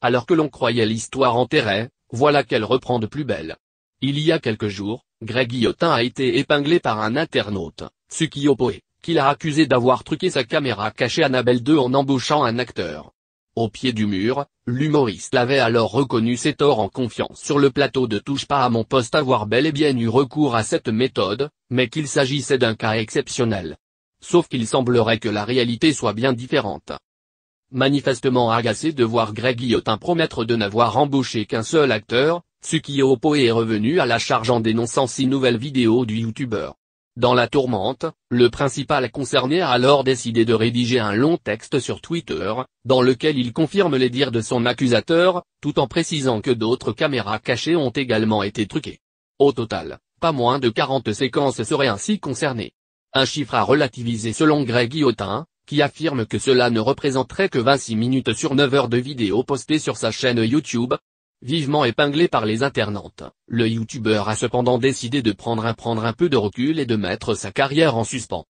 alors que l'on croyait l'histoire enterrée, voilà qu'elle reprend de plus belle. Il y a quelques jours, Greg Guillotin a été épinglé par un internaute, Tsukio Poe, qui l'a accusé d'avoir truqué sa caméra cachée Annabelle 2 en embauchant un acteur. Au pied du mur, l'humoriste l'avait alors reconnu ses torts en confiance sur le plateau de Touche pas à mon poste avoir bel et bien eu recours à cette méthode, mais qu'il s'agissait d'un cas exceptionnel. Sauf qu'il semblerait que la réalité soit bien différente manifestement agacé de voir Greg Guillotin promettre de n'avoir embauché qu'un seul acteur, Tsukio Oppo est revenu à la charge en dénonçant six nouvelles vidéos du youtubeur. Dans la tourmente, le principal concerné a alors décidé de rédiger un long texte sur Twitter, dans lequel il confirme les dires de son accusateur, tout en précisant que d'autres caméras cachées ont également été truquées. Au total, pas moins de 40 séquences seraient ainsi concernées. Un chiffre à relativiser selon Greg Guillotin, qui affirme que cela ne représenterait que 26 minutes sur 9 heures de vidéos postées sur sa chaîne YouTube. Vivement épinglé par les internautes, le youtubeur a cependant décidé de prendre un, prendre un peu de recul et de mettre sa carrière en suspens.